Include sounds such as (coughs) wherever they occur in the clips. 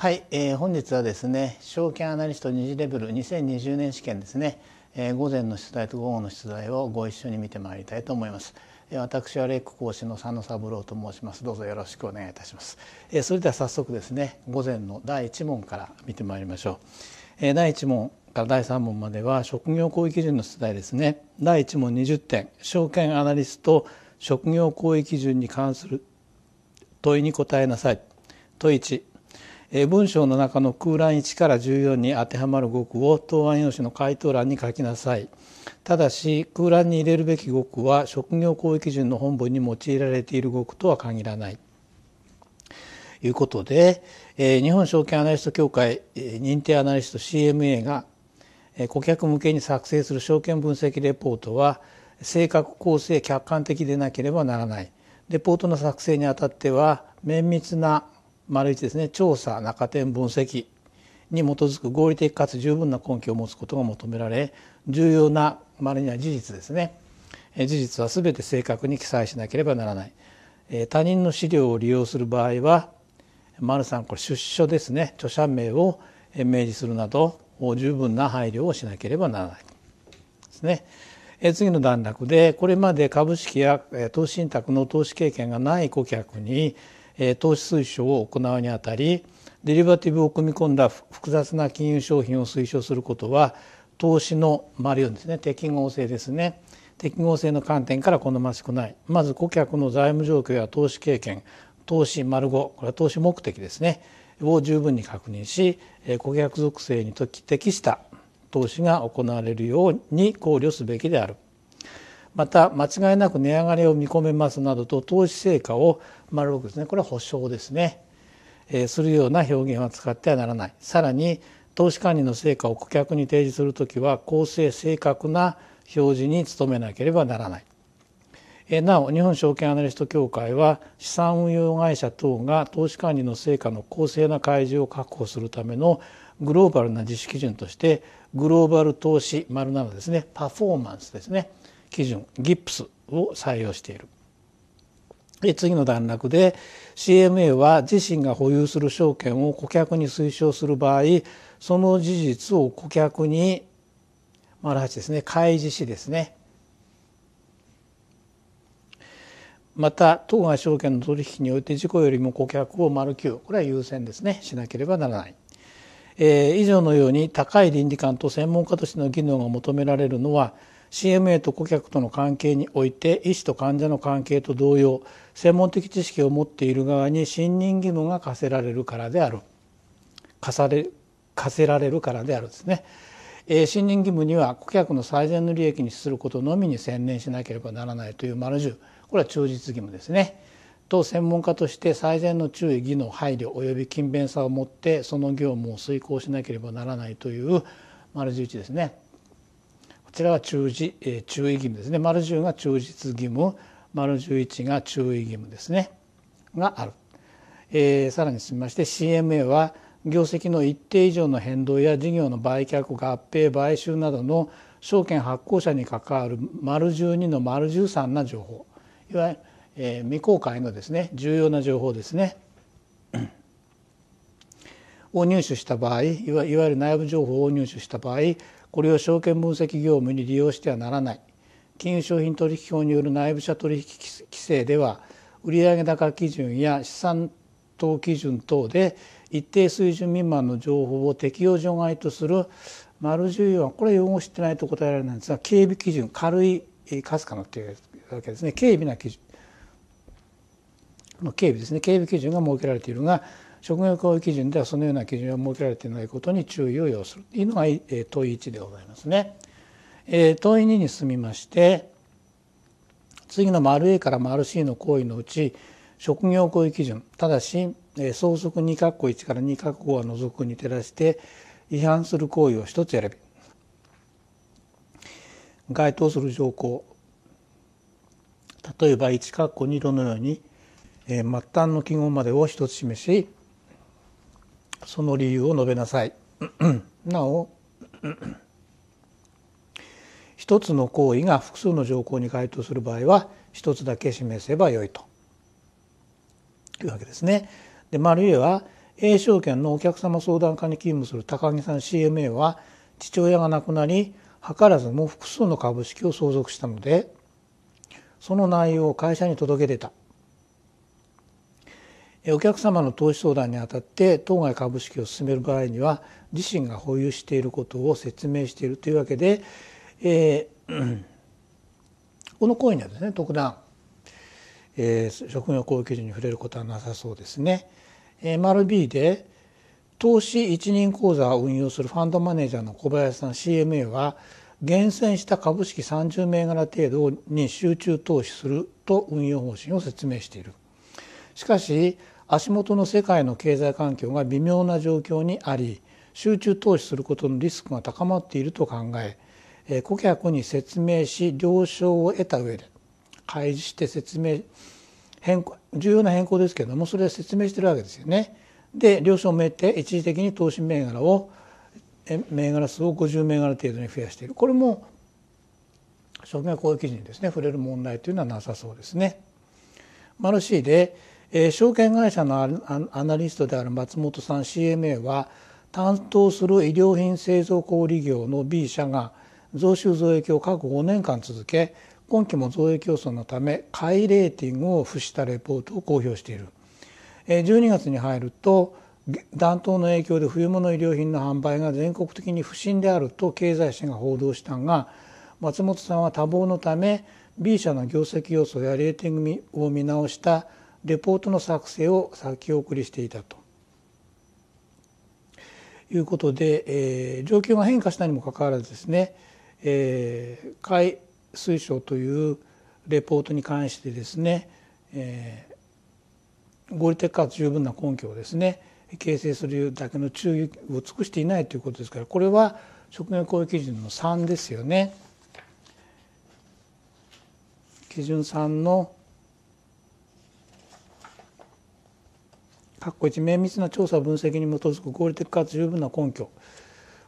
はい、えー、本日はですね証券アナリスト二次レベル2020年試験ですね、えー、午前の出題と午後の出題をご一緒に見てまいりたいと思います、えー、私はレック講師の佐野三郎と申しますどうぞよろしくお願いいたします、えー、それでは早速ですね午前の第一問から見てまいりましょう、えー、第一問から第三問までは職業行為基準の出題ですね第一問20点証券アナリスト職業行為基準に関する問いに答えなさい問1文章の中の空欄1から14に当てはまる語句を答案用紙の回答欄に書きなさいただし空欄に入れるべき語句は職業行為基準の本文に用いられている語句とは限らないということで、え日本証券アナリスト協会認定アナリスト CMA が顧客向けに作成する証券分析レポートは正確公正客観的でなければならないレポートの作成にあたっては綿密な丸一ですね調査中点分析に基づく合理的かつ十分な根拠を持つことが求められ重要な丸には事実ですね事実は全て正確に記載しなければならない他人の資料を利用する場合は丸さんこれ出所ですね著者名を明示するなど十分な配慮をしなければならないですね次の段落でこれまで株式や投資信託の投資経験がない顧客に投資推奨を行うにあたりデリバティブを組み込んだ複雑な金融商品を推奨することは投資の周りですね適合性ですね適合性の観点から好ましくないまず顧客の財務状況や投資経験投資丸5これは投資目的ですねを十分に確認し顧客属性に適した投資が行われるように考慮すべきである。また間違いなく値上がりを見込めますなどと投資成果を丸くですねこれは保証ですね、えー、するような表現は使ってはならないさらに投資管理の成果を顧客に提示するときは公正正確な表示に努めなければならない、えー、なお日本証券アナリスト協会は資産運用会社等が投資管理の成果の公正な開示を確保するためのグローバルな実施基準としてグローバル投資丸7ですねパフォーマンスですね基準ギプスを採用している。次の段落で CMA は自身が保有する証券を顧客に推奨する場合その事実を顧客に丸八ですね開示しですねまた当該証券の取引において事故よりも顧客を丸九これは優先ですねしなければならない、えー、以上のように高い倫理観と専門家としての技能が求められるのは CMA と顧客との関係において医師と患者の関係と同様専門的知識を持っている側に信任義務が課せられるからである課され課せられるからであるですね。えー、信任義務には顧客の最善の利益に資することのみに専念しなければならないという丸十これは忠実義務ですね。と専門家として最善の注意技能配慮及び勤勉さを持ってその業務を遂行しなければならないという丸十一ですね。ちらは注意、えー、注意義務ですね丸十が忠実義務丸十一が注意義務ですねがある、えー、さらに進みまして CMA は業績の一定以上の変動や事業の売却合併買収などの証券発行者に関わる丸十二の丸十三な情報いわゆる、えー、未公開のですね重要な情報ですねを入手した場合いわゆる内部情報を入手した場合これを証券分析業務に利用してはならない金融商品取引法による内部者取引規制では売上高基準や資産等基準等で一定水準未満の情報を適用除外とする丸14はこれ用語知ってないと答えられないんですが警備基準軽いかすかなっていうわけですね軽微な基準の警備ですね警備基準が設けられているが職業行為基準ではそのような基準は設けられていないことに注意を要するというのが、えー、問い1でございますね。えー、問い2に進みまして次の丸 A から丸 C の行為のうち職業行為基準ただし、えー、総則2括弧1から2括弧は除くに照らして違反する行為を一つ選び該当する条項例えば1括弧2度のように、えー、末端の記号までを一つ示しその理由を述べなさい (clears throat) なお (clears throat) 一つの行為が複数の条項に該当する場合は一つだけ示せばよいとというわけですね。で、まあ、あるいは A 証券のお客様相談課に勤務する高木さん CMA は父親が亡くなり図らずも複数の株式を相続したのでその内容を会社に届け出たお客様の投資相談にあたって当該株式を進める場合には自身が保有していることを説明しているというわけで、えー、この行為にはですね特段、えー、職業用基準に触れることはなさそうですね。えー、丸 B で投資一任口座を運用するファンドマネージャーの小林さん CMA は厳選した株式30銘柄程度に集中投資すると運用方針を説明している。しかし足元の世界の経済環境が微妙な状況にあり集中投資することのリスクが高まっていると考え顧客に説明し了承を得た上で開示して説明変更重要な変更ですけれどもそれで説明してるわけですよね。で了承を得て一時的に投資銘柄を銘柄数を50銘柄程度に増やしているこれも証明公益時にですね触れる問題というのはなさそうですね。マルシーでえー、証券会社のアナリストである松本さん CMA は担当する衣料品製造小売業の B 社が増収増益を過去5年間続け今期も増益予想のため買いレーティングを付したレポートを公表している12月に入ると暖冬の影響で冬物衣料品の販売が全国的に不振であると経済誌が報道したが松本さんは多忙のため B 社の業績予想やレーティングを見直したレポートの作成を先送りしていたということで、えー、状況が変化したにもかかわらずですね、えー、海水省というレポートに関してですね、えー、合理的かつ十分な根拠をですね形成するだけの注意を尽くしていないということですからこれは職業行為基準の3ですよね。基準3の括弧1綿密な調査分析に基づく合理的かつ十分な根拠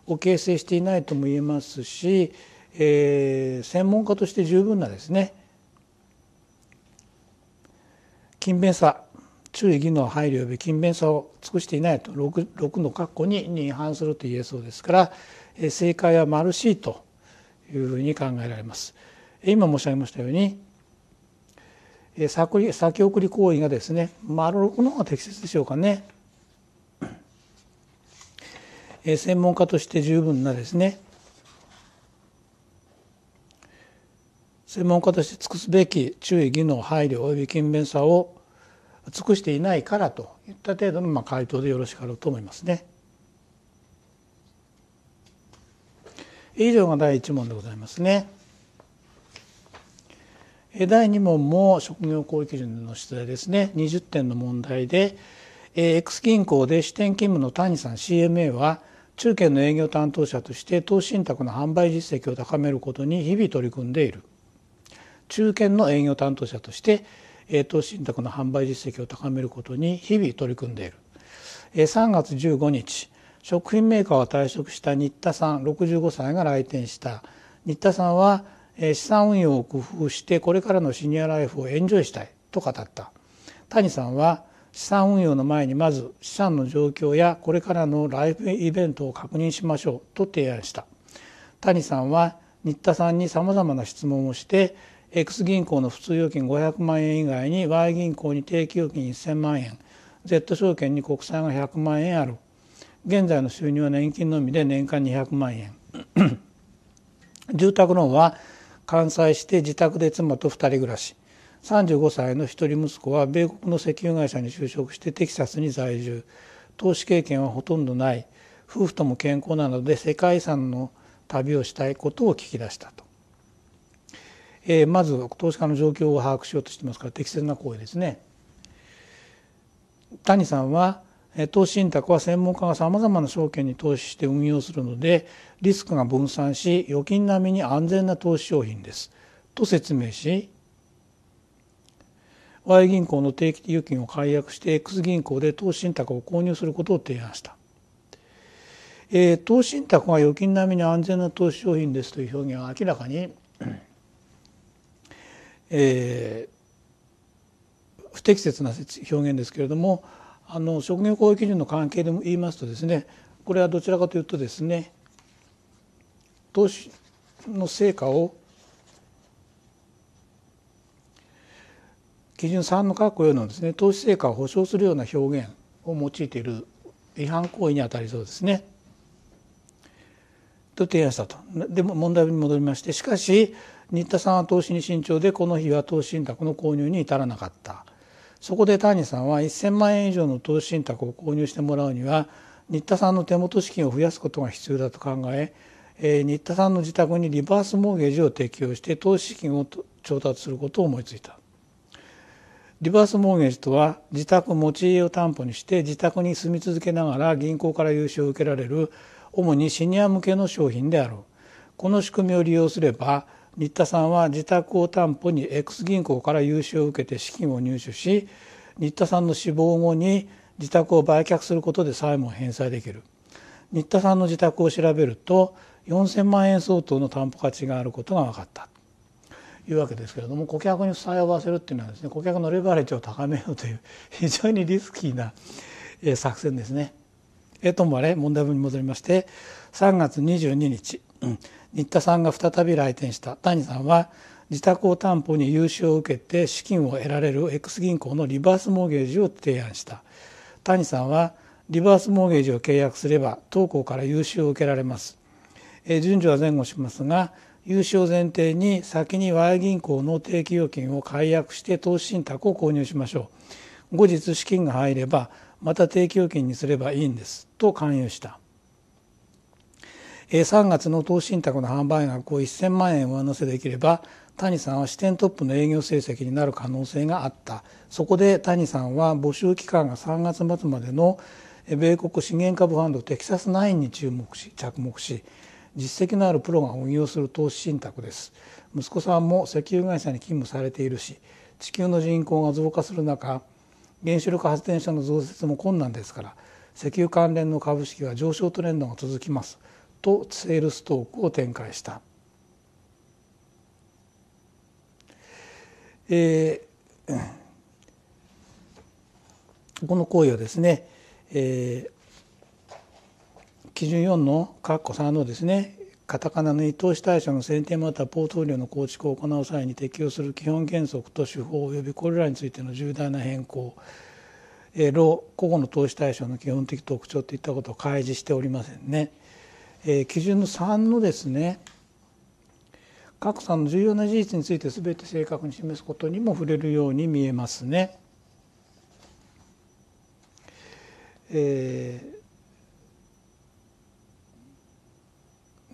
を形成していないとも言えますし、えー、専門家として十分なですね勤勉さ注意義能配慮及び勤勉さを尽くしていないと 6, 6の括弧にに違反すると言えそうですから、えー、正解は丸 C というふうに考えられます。今申し上げましたようにえ先送り行為がですね丸6の方が適切でしょうかね、え専門家として十分なですね専門家として尽くすべき注意技能配慮及び勤勉さを尽くしていないからといった程度のまあ回答でよろしかろうと思いますね。以上が第1問でございますね。第2問も職業行為基の出題ですね20点の問題で X 銀行で支店勤務の谷さん CMA は中堅の営業担当者として投資信託の販売実績を高めることに日々取り組んでいる中堅の営業担当者として投資信託の販売実績を高めることに日々取り組んでいる3月15日食品メーカーは退職した新田さん65歳が来店した新田さんは資産運用を工夫してこれからのシニアライフをエンジョイしたいと語った谷さんは資産運用の前にまず資産の状況やこれからのライフイベントを確認しましょうと提案した谷さんは新田さんにさまざまな質問をして X 銀行の普通預金500万円以外に Y 銀行に定期預金1000万円 Z 証券に国債が100万円ある現在の収入は年金のみで年間200万円 (coughs) 住宅ローンは完済して自宅で妻と2人暮らし35歳の一人息子は米国の石油会社に就職してテキサスに在住投資経験はほとんどない夫婦とも健康なので世界遺産の旅をしたいことを聞き出したと、えー、まず投資家の状況を把握しようとしてますから適切な行為ですね谷さんは投資信託は専門家がさまざまな証券に投資して運用するのでリスクが分散し預金並みに安全な投資商品ですと説明し Y 銀行の定期預金を解約して X 銀行で投資信託を購入することを提案した、えー、投資信託は預金並みに安全な投資商品ですという表現は明らかに、えー、不適切な表現ですけれどもあの職業行為基準の関係でも言いますとですねこれはどちらかというとですね投資の成果を基準3の括弧よのですね投資成果を保証するような表現を用いている違反行為にあたりそうですね。と提案したと。でも問題に戻りましてしかし新田さんは投資に慎重でこの日は投資信託の購入に至らなかった。そこで谷さんは1,000万円以上の投資信託を購入してもらうには新田さんの手元資金を増やすことが必要だと考ええ新田さんの自宅にリバースモーゲージを適用して投資資金を調達することを思いついたリバースモーゲージとは自宅持ち家を担保にして自宅に住み続けながら銀行から融資を受けられる主にシニア向けの商品であう。この仕組みを利用すれば新田さんは自宅を担保に X 銀行から融資を受けて資金を入手し新田さんの死亡後に自宅を売却することで債務を返済できる新田さんの自宅を調べると4,000万円相当の担保価値があることが分かったというわけですけれども顧客に負債を負わせるっていうのはですね顧客のレバレッジを高めようという (laughs) 非常にリスキーな作戦ですね。えともあれ問題文に戻りまして3月22日うん、新田さんが再び来店した谷さんは自宅を担保に融資を受けて資金を得られる X 銀行のリバースモーゲージを提案した谷さんはリバースモーゲージを契約すれば当行から融資を受けられます順序は前後しますが融資を前提に先に Y 銀行の定期預金を解約して投資信託を購入しましょう後日資金が入ればまた定期預金にすればいいんですと勧誘した3月の投資信託の販売額を1000万円上乗せできれば谷さんは支店トップの営業成績になる可能性があったそこで谷さんは募集期間が3月末までの米国資源株ファンドテキサス9に注目し着目し実績のあるプロが運用する投資信託です息子さんも石油会社に勤務されているし地球の人口が増加する中原子力発電所の増設も困難ですから石油関連の株式は上昇トレンドが続きますとセールストークを展開した。えー、この行為はですね、えー、基準4の括弧3のですねカタカナの投資対象の選定またはポートフォリオの構築を行う際に適用する基本原則と手法及びこれらについての重大な変更老個々の投資対象の基本的特徴といったことを開示しておりませんね。えー、基準の3のですね格差の重要な事実について全て正確に示すことにも触れるように見えますね。え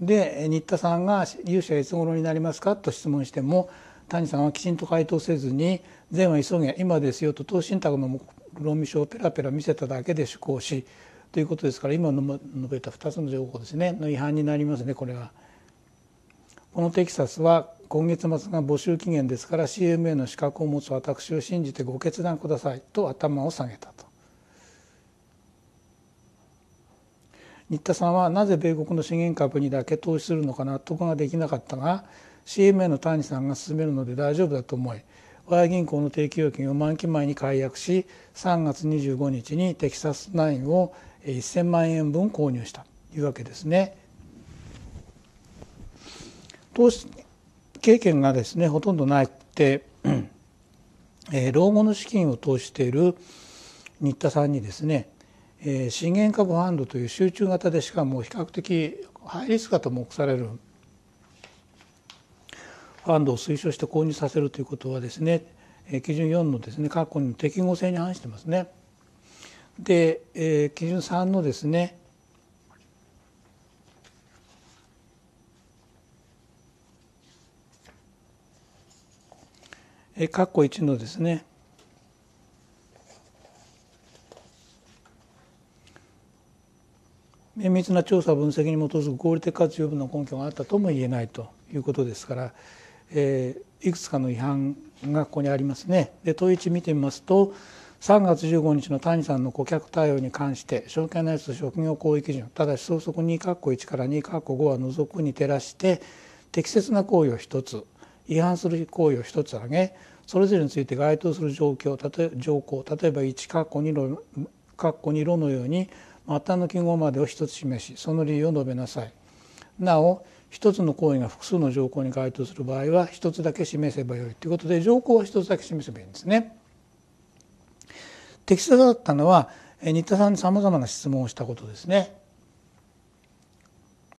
ー、で新田さんが「勇者いつ頃になりますか?」と質問しても谷さんはきちんと回答せずに「善は急げ今ですよ」と等身託の論理書をペラペラ見せただけで思考しということですから今述べた2つの情報ですねの違反になりますねこれは。このテキサスは今月末が募集期限ですから CMA の資格を持つ私を信じてご決断くださいと頭を下げたと。新田さんはなぜ米国の資源株にだけ投資するのか納得ができなかったが CMA の谷さんが進めるので大丈夫だと思い Y 銀行の定期預金を満期前に解約し3月25日にテキサス9を1,000万円分購入したというわけですね。投資経験がですねほとんどなくて、えー、老後の資金を投資している新田さんにですね、えー、資源株ファンドという集中型でしかも比較的ハイリスクだと目されるファンドを推奨して購入させるということはですね基準4のですね過去の適合性に反してますね。で、えー、基準3のですね、え括弧1のですね、綿密な調査分析に基づく合理的かつ余分な根拠があったとも言えないということですから、えー、いくつかの違反がここにありますね。で問1見てみますと3月15日の谷さんの顧客対応に関して証券内つ職業行為基準ただし総則2括弧1から2括弧5は除くに照らして適切な行為を1つ違反する行為を1つ挙げそれぞれについて該当する状況例え条項例えば1括弧2の括弧2論のように末端の記号までを1つ示しその理由を述べなさい。なお1つの行為が複数の条項に該当する場合は1つだけ示せばよいということで条項は1つだけ示せばいいんですね。適切だったのは新田さんにさまざまな質問をしたことですね。